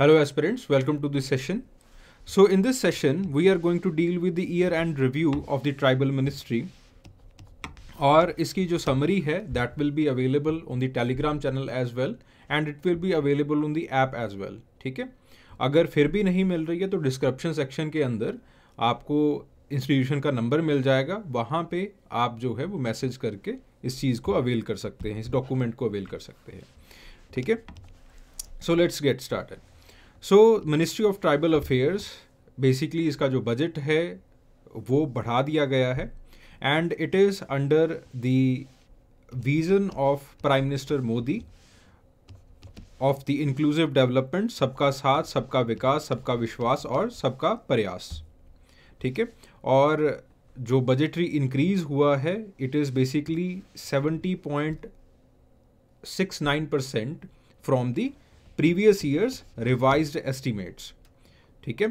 Hello aspirants, welcome to this session so in this session we are going to deal with the year end review of the tribal ministry और इसकी जो summary है that will be available on the Telegram channel as well and it will be available on the app as well ठीक है अगर फिर भी नहीं मिल रही है तो डिस्क्रिप्शन सेक्शन के अंदर आपको इंस्टीट्यूशन का नंबर मिल जाएगा वहाँ पे आप जो है वो मैसेज करके इस चीज़ को अवेल कर सकते हैं इस डॉक्यूमेंट को अवेल कर सकते हैं ठीक है so let's get started so ministry of tribal affairs basically इसका जो बजट है वो बढ़ा दिया गया है and it is under the vision of prime minister Modi of the inclusive development सबका साथ सबका विकास सबका विश्वास और सबका प्रयास ठीक है और जो बजटरी इंक्रीज हुआ है it is basically seventy point six nine percent from the previous year's revise estimates ठीक है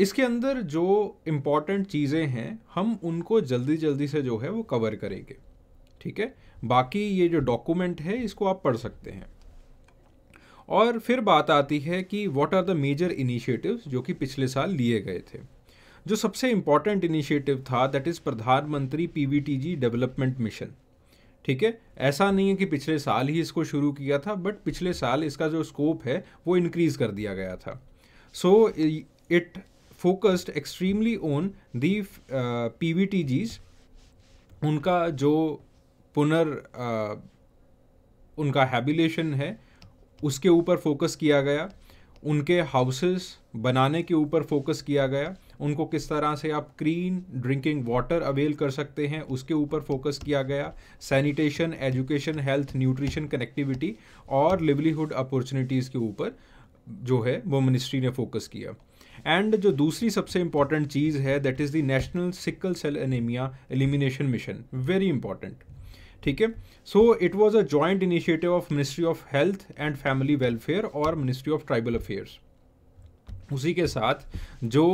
इसके अंदर जो इम्पॉर्टेंट चीज़ें हैं हम उनको जल्दी जल्दी से जो है वो कवर करेंगे ठीक है बाकी ये जो डॉक्यूमेंट है इसको आप पढ़ सकते हैं और फिर बात आती है कि what are the major initiatives जो कि पिछले साल लिए गए थे जो सबसे इम्पॉर्टेंट इनिशिएटिव था दैट इज़ प्रधानमंत्री पी डेवलपमेंट मिशन ठीक है ऐसा नहीं है कि पिछले साल ही इसको शुरू किया था बट पिछले साल इसका जो स्कोप है वो इनक्रीज़ कर दिया गया था so it focused extremely on the P V T Gs उनका जो पुनर् uh, उनका हैबिलेशन है उसके ऊपर फोकस किया गया उनके हाउसेस बनाने के ऊपर फोकस किया गया उनको किस तरह से आप क्लीन ड्रिंकिंग वाटर अवेल कर सकते हैं उसके ऊपर फोकस किया गया sanitation education health nutrition connectivity और लिवलीहुड अपॉर्चुनिटीज़ के ऊपर जो है वो मिनिस्ट्री ने फोकस किया एंड जो दूसरी सबसे इंपॉर्टेंट चीज़ है that is the national sickle cell anaemia elimination mission very important ठीक है so it was a joint initiative of ministry of health and family welfare और मिनिस्ट्री ऑफ ट्राइबल अफेयर्स उसी के साथ जो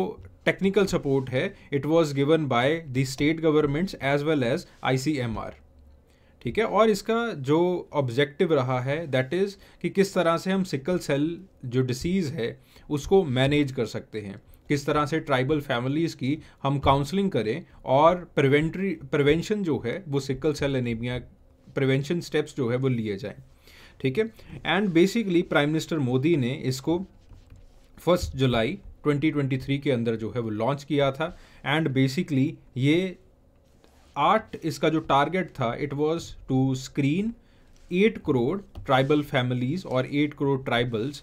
टेक्निकल सपोर्ट है it was state by as well as I C M R ठीक है और इसका जो ऑब्जेक्टिव रहा है दैट इज़ कि किस तरह से हम सिकल सेल जो डिसीज़ है उसको मैनेज कर सकते हैं किस तरह से ट्राइबल फैमिलीज़ की हम काउंसलिंग करें और प्रिवेंट्री प्रिवेंशन जो है वो sickle cell anaemia prevention steps जो है वो लिए जाएं ठीक है and basically prime minister Modi ने इसको फर्स्ट जुलाई 2023 के अंदर जो है वो लॉन्च किया था एंड बेसिकली ये आठ इसका जो टारगेट था it was to screen eight crore tribal families और eight crore tribals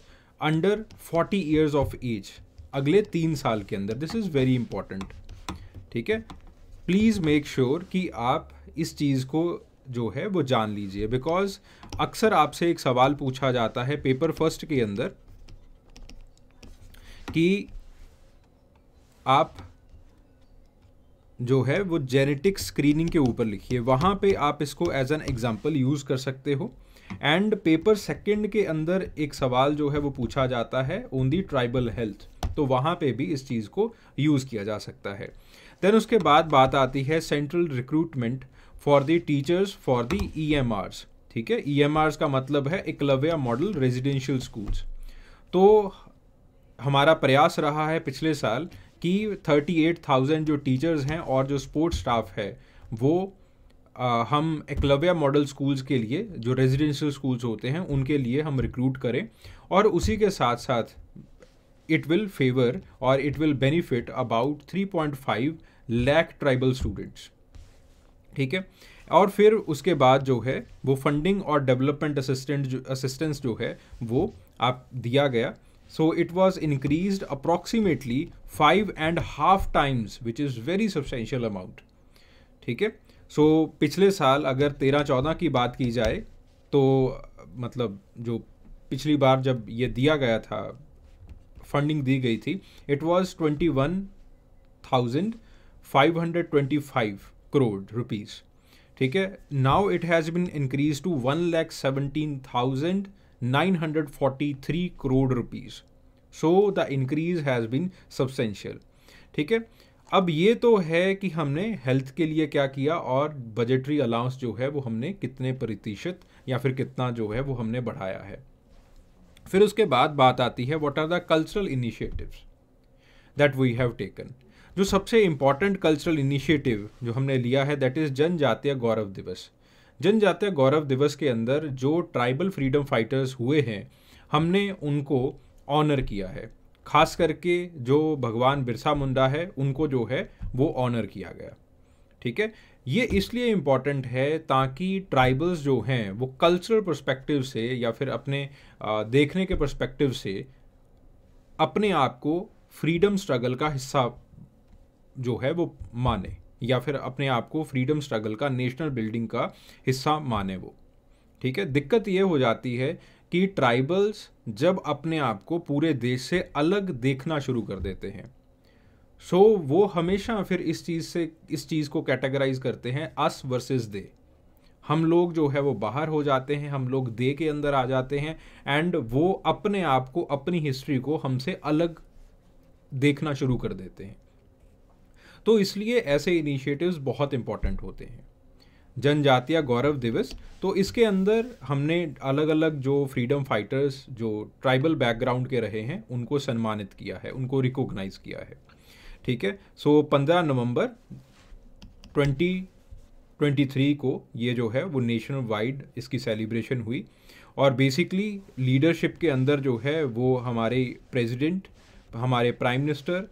under forty years of age अगले तीन साल के अंदर दिस इज़ वेरी इंपॉर्टेंट ठीक है प्लीज़ मेक श्योर कि आप इस चीज़ को जो है वो जान लीजिए बिकॉज अक्सर आपसे एक सवाल पूछा जाता है पेपर फर्स्ट के अंदर कि आप जो है वो जेनेटिक स्क्रीनिंग के ऊपर लिखिए वहाँ पे आप इसको एज एन एग्जांपल यूज़ कर सकते हो एंड पेपर सेकंड के अंदर एक सवाल जो है वो पूछा जाता है ओन दी ट्राइबल हेल्थ तो वहां पे भी इस चीज़ को यूज़ किया जा सकता है देन उसके बाद बात आती है central recruitment for the teachers for the E ठीक है ई e का मतलब है इकलव्या मॉडल रेजिडेंशियल स्कूल्स तो हमारा प्रयास रहा है पिछले साल कि 38,000 जो टीचर्स हैं और जो स्पोर्ट्स स्टाफ है वो आ, हम एकलव्या मॉडल स्कूल्स के लिए जो रेजिडेंशियल स्कूल्स होते हैं उनके लिए हम रिक्रूट करें और उसी के साथ साथ इट विल फेवर और it will benefit about 3.5 lakh tribal students ठीक है और फिर उसके बाद जो है वो फंडिंग और डेवलपमेंट असिस्टेंट जो असिस्टेंस जो है वो आप दिया गया So it was increased approximately five and half times which is very substantial amount ठीक है सो पिछले साल अगर तेरह चौदह की बात की जाए तो मतलब जो पिछली बार जब ये दिया गया था फंडिंग दी गई थी it was twenty one thousand five hundred twenty five crore rupees ठीक है now it has been increase to one lakh seventeen thousand 943 crore rupees so the increase has been substantial ठीक है अब ये तो है कि हमने हेल्थ के लिए क्या किया और बजटरी अलाउंस जो है वो हमने कितने प्रतिशत या फिर कितना जो है वो हमने बढ़ाया है फिर उसके बाद बात आती है what are the cultural initiatives that we have taken जो सबसे इम्पॉर्टेंट कल्चरल इनिशिएटिव जो हमने लिया है दैट इज़ जनजातीय गौरव दिवस जनजातीय गौरव दिवस के अंदर जो ट्राइबल फ्रीडम फाइटर्स हुए हैं हमने उनको ऑनर किया है खास करके जो भगवान बिरसा मुंडा है उनको जो है वो ऑनर किया गया ठीक है ये इसलिए इम्पॉर्टेंट है ताकि ट्राइबल्स जो हैं वो कल्चरल परस्पेक्टिव से या फिर अपने देखने के परस्पेक्टिव से अपने आप को फ्रीडम स्ट्रगल का हिस्सा जो है वो माने या फिर अपने आप को फ्रीडम स्ट्रगल का नेशनल बिल्डिंग का हिस्सा माने वो ठीक है दिक्कत ये हो जाती है कि ट्राइबल्स जब अपने आप को पूरे देश से अलग देखना शुरू कर देते हैं सो so, वो हमेशा फिर इस चीज़ से इस चीज़ को कैटेगराइज करते हैं अस वर्सेस दे हम लोग जो है वो बाहर हो जाते हैं हम लोग दे के अंदर आ जाते हैं एंड वो अपने आप को अपनी हिस्ट्री को हमसे अलग देखना शुरू कर देते हैं तो इसलिए ऐसे इनिशिएटिव्स बहुत इंपॉर्टेंट होते हैं जनजातीय गौरव दिवस तो इसके अंदर हमने अलग अलग जो फ्रीडम फाइटर्स जो ट्राइबल बैकग्राउंड के रहे हैं उनको सम्मानित किया है उनको रिकॉग्नाइज किया है ठीक है सो पंद्रह नवंबर ट्वेंटी ट्वेंटी थ्री को ये जो है वो नेशनल वाइड इसकी सेलिब्रेशन हुई और बेसिकली लीडरशिप के अंदर जो है वो हमारे प्रेसिडेंट हमारे प्राइम मिनिस्टर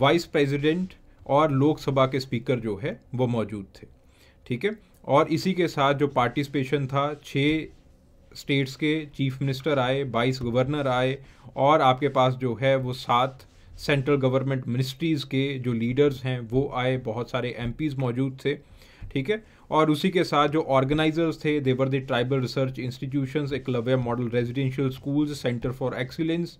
वाइस प्रेसिडेंट और लोकसभा के स्पीकर जो है वो मौजूद थे ठीक है और इसी के साथ जो पार्टिसिपेशन था छः स्टेट्स के चीफ मिनिस्टर आए बाईस गवर्नर आए और आपके पास जो है वो सात सेंट्रल गवर्नमेंट मिनिस्ट्रीज़ के जो लीडर्स हैं वो आए बहुत सारे एम मौजूद थे ठीक है और उसी के साथ जो ऑर्गेनाइजर्स थे they were the tribal research institutions Eklavya model residential schools centre for excellence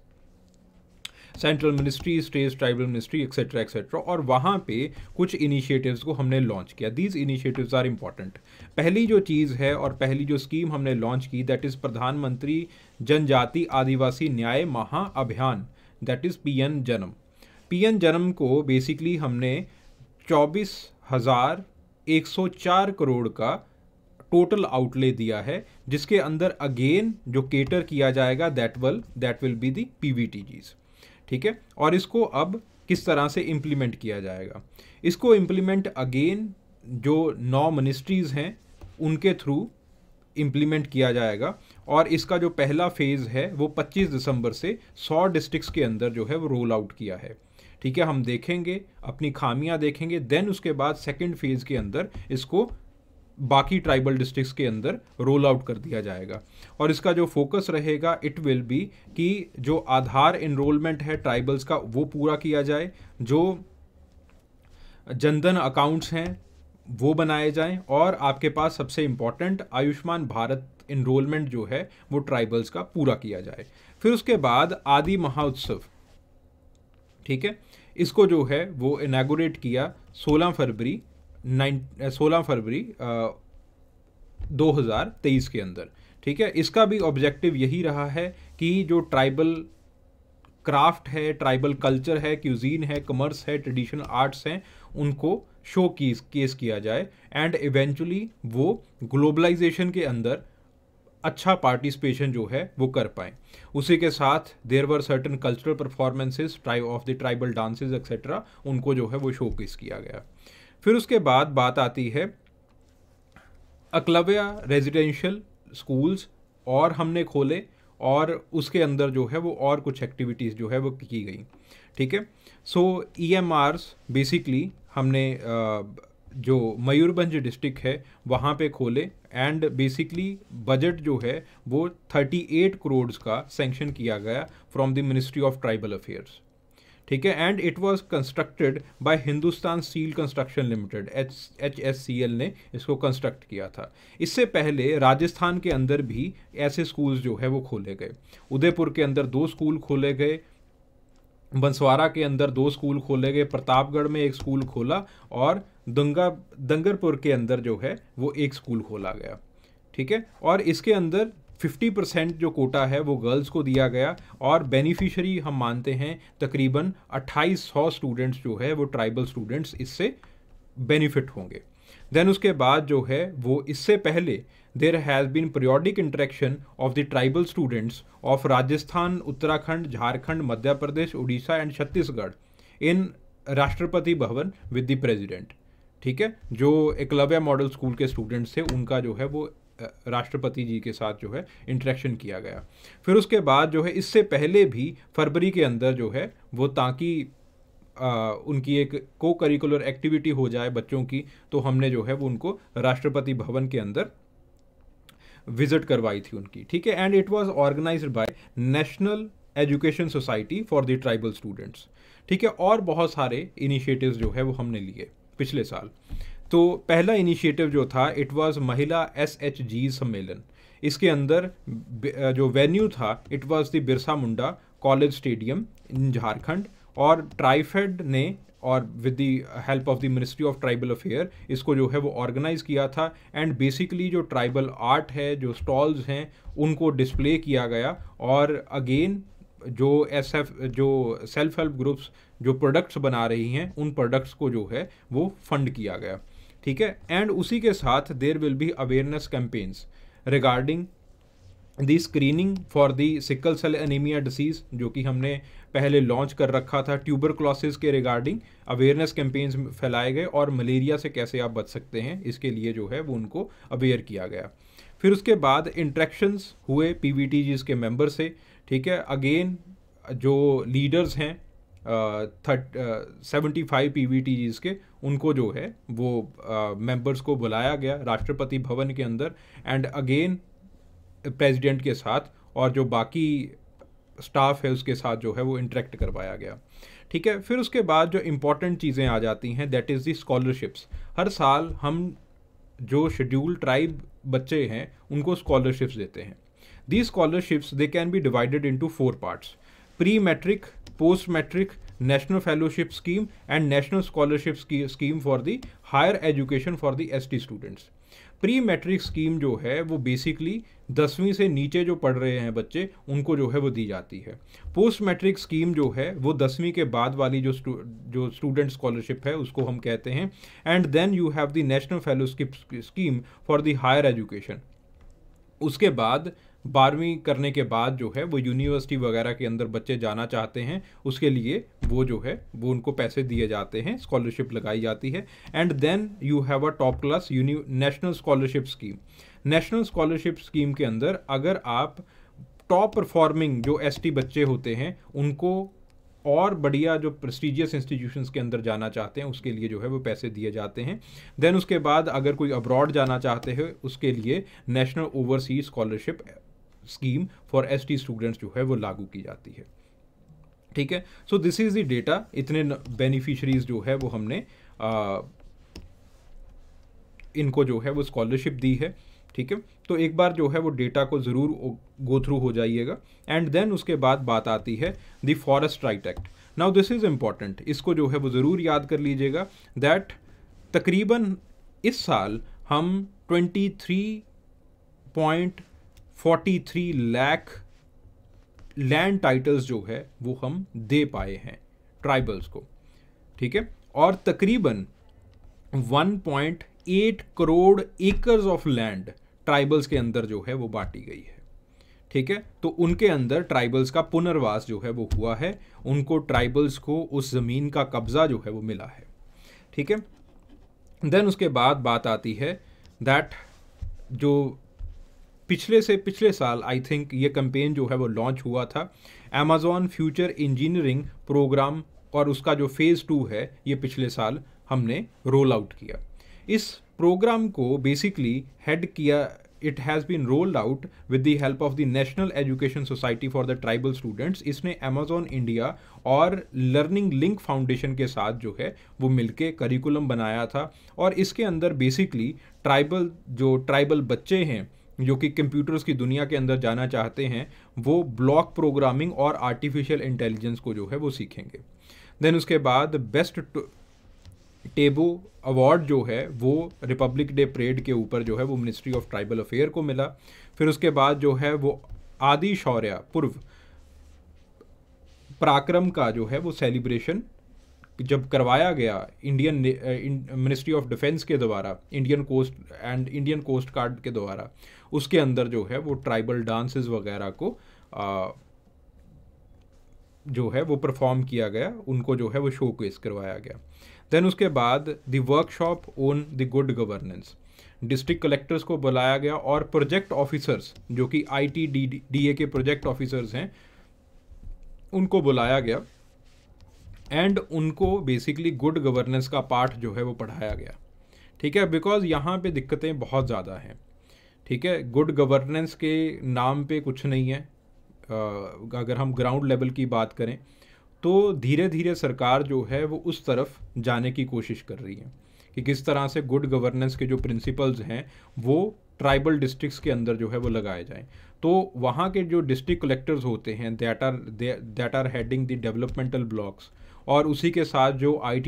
central ministry state tribal ministry etcetera etcetera और वहाँ पे कुछ इनिशिएटिव्स को हमने लॉन्च किया दीज इनिशिएटिव्स आर इम्पॉर्टेंट पहली जो चीज़ है और पहली जो स्कीम हमने लॉन्च की दैट इज़ प्रधानमंत्री जनजाति आदिवासी न्याय महाअभियान दैट इज़ पी एन जन्म पी एन जन्म को बेसिकली हमने चौबीस हज़ार एक सौ चार करोड़ का टोटल आउटले दिया है जिसके अंदर अगेन जो केटर किया जाएगा that will that will be the P V T Gs ठीक है और इसको अब किस तरह से इम्प्लीमेंट किया जाएगा इसको इम्प्लीमेंट अगेन जो नौ मिनिस्ट्रीज़ हैं उनके थ्रू इम्प्लीमेंट किया जाएगा और इसका जो पहला फेज़ है वो 25 दिसंबर से 100 डिस्ट्रिक्स के अंदर जो है वो रोल आउट किया है ठीक है हम देखेंगे अपनी खामियां देखेंगे देन उसके बाद सेकंड फेज़ के अंदर इसको बाकी ट्राइबल डिस्ट्रिक्ट्स के अंदर रोल आउट कर दिया जाएगा और इसका जो फोकस रहेगा इट विल बी कि जो आधार इनरोलमेंट है ट्राइबल्स का वो पूरा किया जाए जो जनधन अकाउंट्स हैं वो बनाए जाएं और आपके पास सबसे इम्पॉर्टेंट आयुष्मान भारत इनरोलमेंट जो है वो ट्राइबल्स का पूरा किया जाए फिर उसके बाद आदि महाउत्सव ठीक है इसको जो है वो इनागोरेट किया 16 फरवरी सोलह फरवरी दो हज़ार तेईस के अंदर ठीक है इसका भी ऑब्जेक्टिव यही रहा है कि जो ट्राइबल क्राफ्ट है ट्राइबल कल्चर है क्यूजीन है कमर्स है ट्रेडिशनल आर्ट्स हैं उनको शो की केस किया जाए एंड इवेंचुअली वो ग्लोबलाइजेशन के अंदर अच्छा पार्टिसिपेशन जो है वो कर पाए उसी के साथ there were certain cultural performances of the tribal dances etcetera उनको जो है वो शोकेस किया गया फिर उसके बाद बात आती है अकलव्या रेजिडेंशियल स्कूल्स और हमने खोले और उसके अंदर जो है वो और कुछ एक्टिविटीज़ जो है वो की गई ठीक है सो ई एम आरस बेसिकली हमने जो मयूरभंज डिस्ट्रिक्ट है वहाँ पे खोले एंड बेसिकली बजट जो है वो 38 करोड़ का सेंक्शन किया गया from the ministry of tribal affairs ठीक है and it was constructed by Hindustan steel construction limited H H S C L ने इसको कंस्ट्रक्ट किया था इससे पहले राजस्थान के अंदर भी ऐसे स्कूल्स जो है वो खोले गए उदयपुर के अंदर दो स्कूल खोले गए बंसवारा के अंदर दो स्कूल खोले गए प्रतापगढ़ में एक स्कूल खोला और दंगा दंगरपुर के अंदर जो है वो एक स्कूल खोला गया ठीक है और इसके अंदर फिफ्टी परसेंट जो कोटा है वो गर्ल्स को दिया गया और बेनिफिशरी हम मानते हैं तकरीबन अट्ठाईस सौ स्टूडेंट्स जो है वो ट्राइबल स्टूडेंट्स इससे बेनिफिट होंगे देन उसके बाद जो है वो इससे पहले there has been periodic interaction of the tribal students of Rajasthan Uttarakhand Jharkhand Madhya Pradesh Orissa and Chhattisgarh in Rashtrapati Bhavan with the president ठीक है जो एकलव्य मॉडल स्कूल के स्टूडेंट्स थे उनका जो है वो राष्ट्रपति जी के साथ जो है इंटरेक्शन किया गया फिर उसके बाद जो है इससे पहले भी फरवरी के अंदर जो है वो ताकि आ, उनकी एक को करिकुलर एक्टिविटी हो जाए बच्चों की तो हमने जो है वो उनको राष्ट्रपति भवन के अंदर विजिट करवाई थी उनकी ठीक है and it was organised by national education society for the tribal students ठीक है और बहुत सारे इनिशिएटिव्स जो है वो हमने लिए पिछले साल तो पहला इनिशिएटिव जो था it was Mahila S H G Sammelan इसके अंदर जो वेन्यू था it was the Birsa Munda college stadium in Jharkhand और ट्राइफेड ने और with the help of the ministry of tribal affair इसको जो है वो ऑर्गेनाइज़ किया था एंड बेसिकली जो ट्राइबल आर्ट है जो स्टॉल्स हैं उनको डिस्प्ले किया गया और अगेन जो एस एफ जो सेल्फ हेल्प ग्रुप्स जो प्रोडक्ट्स बना रही हैं उन प्रोडक्ट्स को जो है वो फंड किया गया ठीक है एंड उसी के साथ there will be awareness campaigns regarding the screening for the sickle cell anaemia disease जो कि हमने पहले लॉन्च कर रखा था ट्यूबर क्लॉसिस के रिगार्डिंग अवेयरनेस कैंपेन्स फैलाए गए और मलेरिया से कैसे आप बच सकते हैं इसके लिए जो है वो उनको अवेयर किया गया फिर उसके बाद इंट्रैक्शंस हुए पी के मेंबर से ठीक है अगेन जो लीडर्स हैं thirty seventy five P V T Gs के उनको जो है वो मेंबर्स uh, को बुलाया गया राष्ट्रपति भवन के अंदर एंड अगेन प्रेसिडेंट के साथ और जो बाकी स्टाफ है उसके साथ जो है वो इंटरेक्ट करवाया गया ठीक है फिर उसके बाद जो इम्पॉर्टेंट चीज़ें आ जाती हैं दैट इज़ दी स्कॉलरशिप्स हर साल हम जो शेड्यूल ट्राइब बच्चे हैं उनको स्कॉलरशिप्स देते हैं the scholarships they can be divided into four parts pre matric post matric national fellowship scheme and national scholarship scheme for the higher education for the S students pre matric scheme जो है वो basically दसवीं से नीचे जो पढ़ रहे हैं बच्चे उनको जो है वो दी जाती है पोस्ट मैट्रिक स्कीम जो है वो दसवीं के बाद वाली जो जो स्टूडेंट स्कॉलरशिप है उसको हम कहते हैं and then you have the national fellowship scheme for the higher education उसके बाद बारहवीं करने के बाद जो है वो यूनिवर्सिटी वगैरह के अंदर बच्चे जाना चाहते हैं उसके लिए वो जो है वो उनको पैसे दिए जाते हैं स्कॉलरशिप लगाई जाती है and then you have a top class uni national scholarship scheme national scholarship scheme के अंदर अगर आप टॉप परफॉर्मिंग जो एस बच्चे होते हैं उनको और बढ़िया जो प्रेस्टिजियस इंस्टीट्यूशंस के अंदर जाना चाहते हैं उसके लिए जो है वो पैसे दिए जाते हैं देन उसके बाद अगर कोई अब्रॉड जाना चाहते हैं उसके लिए national overseas scholarship scheme for S T students जो है वो लागू की जाती है ठीक है so this is the data इतने बेनिफिशरीज जो है वो हमने आ, इनको जो है वो स्कॉलरशिप दी है ठीक है तो एक बार जो है वो डेटा को ज़रूर गो थ्रू हो जाइएगा एंड देन उसके बाद बात आती है the forest right act now this is important इसको जो है वो ज़रूर याद कर लीजिएगा दैट तकरीबन इस साल हम पॉइंट 43 लाख लैंड टाइटल्स जो है वो हम दे पाए हैं ट्राइबल्स को ठीक है और तकरीबन 1.8 crore acres of land tribals के अंदर जो है वो बांटी गई है ठीक है तो उनके अंदर ट्राइबल्स का पुनर्वास जो है वो हुआ है उनको ट्राइबल्स को उस ज़मीन का कब्ज़ा जो है वो मिला है ठीक है देन उसके बाद बात आती है दैट जो पिछले से पिछले साल आई थिंक ये कंपेन जो है वो लॉन्च हुआ था अमेजोन फ्यूचर इंजीनियरिंग प्रोग्राम और उसका जो फेज़ टू है ये पिछले साल हमने रोल आउट किया इस प्रोग्राम को बेसिकली हेड किया it has been rolled out with the help of the national education society for the tribal students इसने अमेजोन इंडिया और लर्निंग लिंक फाउंडेशन के साथ जो है वो मिलके करिकुलम बनाया था और इसके अंदर बेसिकली ट्राइबल जो ट्राइबल बच्चे हैं जो कि कंप्यूटर्स की दुनिया के अंदर जाना चाहते हैं वो ब्लॉक प्रोग्रामिंग और आर्टिफिशियल इंटेलिजेंस को जो है वो सीखेंगे देन उसके बाद बेस्ट टेबो अवार्ड जो है वो रिपब्लिक डे परेड के ऊपर जो है वो मिनिस्ट्री ऑफ ट्राइबल अफेयर को मिला फिर उसके बाद जो है वो आदि शौर्य पूर्व पराक्रम का जो है वो सेलिब्रेशन जब करवाया गया इंडियन मिनिस्ट्री ऑफ डिफेंस के द्वारा Indian coast and Indian coast guard के द्वारा उसके अंदर जो है वो ट्राइबल डांसेस वगैरह को आ, uh, जो है वो परफॉर्म किया गया उनको जो है वो शो केस करवाया गया देन उसके बाद the workshop on the good governance district collectors को बुलाया गया और प्रोजेक्ट ऑफिसर्स जो कि I T D D A के प्रोजेक्ट ऑफिसर्स हैं उनको बुलाया गया एंड उनको बेसिकली गुड गवर्नेंस का पार्ट जो है वो पढ़ाया गया ठीक है बिकॉज यहाँ पे दिक्कतें बहुत ज़्यादा हैं ठीक है गुड गवर्नेंस के नाम पे कुछ नहीं है अगर हम ग्राउंड लेवल की बात करें तो धीरे धीरे सरकार जो है वो उस तरफ जाने की कोशिश कर रही है कि किस तरह से गुड गवर्नेंस के जो प्रिंसिपल्स हैं वो ट्राइबल डिस्ट्रिक्स के अंदर जो है वो लगाए जाएं तो वहाँ के जो डिस्ट्रिक्ट कलेक्टर्स होते हैं that are that are heading the developmental blocks और उसी के साथ जो आई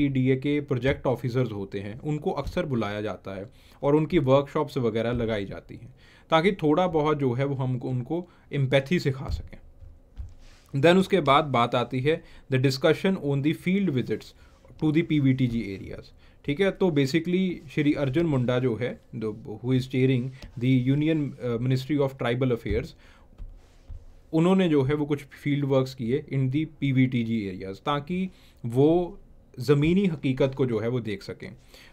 के प्रोजेक्ट ऑफिसर्स होते हैं उनको अक्सर बुलाया जाता है और उनकी वर्कशॉप्स वगैरह लगाई जाती हैं ताकि थोड़ा बहुत जो है वो हम उनको एम्पैथी सिखा सकें देन उसके बाद बात आती है the discussion on the field visits to the P V T G areas ठीक है तो बेसिकली श्री अर्जुन मुंडा जो है who is chairing the union ministry of tribal affairs उन्होंने जो है वो कुछ फील्ड वर्क्स किए in the P V T G areas ताकि वो ज़मीनी हकीकत को जो है वो देख सकें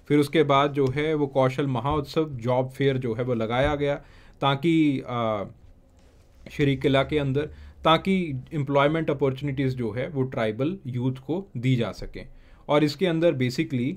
फिर उसके बाद जो है वो कौशल महाउत्सव जॉब फेयर जो है वो लगाया गया ताकि शरी किला के अंदर ताकि एम्प्लॉयमेंट अपॉर्चुनिटीज़ जो है वो ट्राइबल यूथ को दी जा सकें और इसके अंदर बेसिकली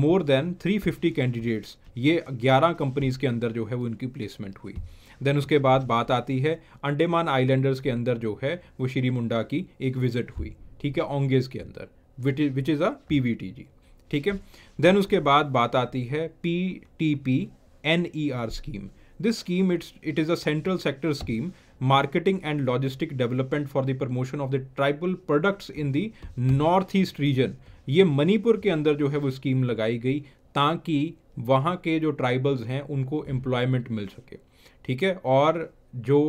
मोर देन 350 कैंडिडेट्स ये 11 कंपनीज़ के अंदर जो है वो इनकी प्लेसमेंट हुई देन उसके बाद बात आती है अंडेमान आइलैंडर्स के अंदर जो है वो श्री मुंडा की एक विजिट हुई ठीक है ओंगेज के अंदर which is a P V T G ठीक है देन उसके बाद बात आती है P T P N E R scheme this scheme it's it is a central sector scheme marketing and logistic development for the promotion of the tribal products in the north east region ये मणिपुर के अंदर जो है वो scheme लगाई गई ताकि वहाँ के जो ट्राइबल्स हैं उनको एम्प्लॉयमेंट मिल सके ठीक है और जो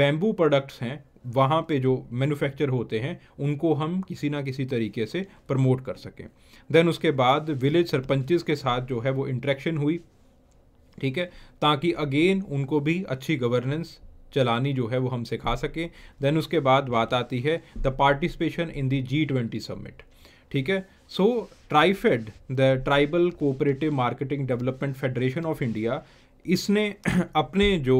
बैम्बू प्रोडक्ट्स हैं वहाँ पे जो मैन्युफैक्चर होते हैं उनको हम किसी ना किसी तरीके से प्रमोट कर सकें देन उसके बाद विलेज सरपंचज के साथ जो है वो इंट्रैक्शन हुई ठीक है ताकि अगेन उनको भी अच्छी गवर्नेंस चलानी जो है वो हम सिखा सकें देन उसके बाद बात आती है the participation in the G twenty summit ठीक है so TRIFED the tribal cooperative marketing development federation of India इसने अपने जो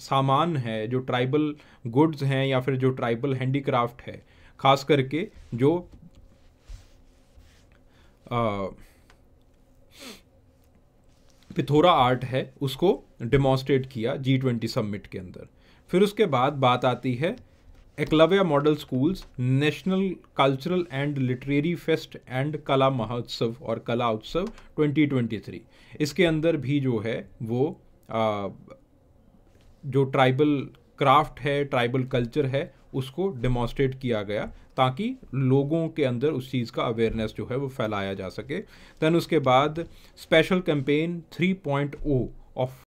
सामान है जो ट्राइबल गुड्स हैं या फिर जो ट्राइबल हैंडीक्राफ्ट है खास करके जो आ, आर्ट है उसको डेमोस्ट्रेट किया जी ट्वेंटी सबमिट के अंदर फिर उसके बाद बात आती है Eklavya model schools national cultural and literary fest and Kala Mahotsav और कला उत्सव 2023 इसके अंदर भी जो है वो जो ट्राइबल क्राफ्ट है ट्राइबल कल्चर है उसको डेमोस्ट्रेट किया गया ताकि लोगों के अंदर उस चीज़ का अवेयरनेस जो है वो फैलाया जा सके दैन उसके बाद स्पेशल कैंपेन 3.0 ऑफ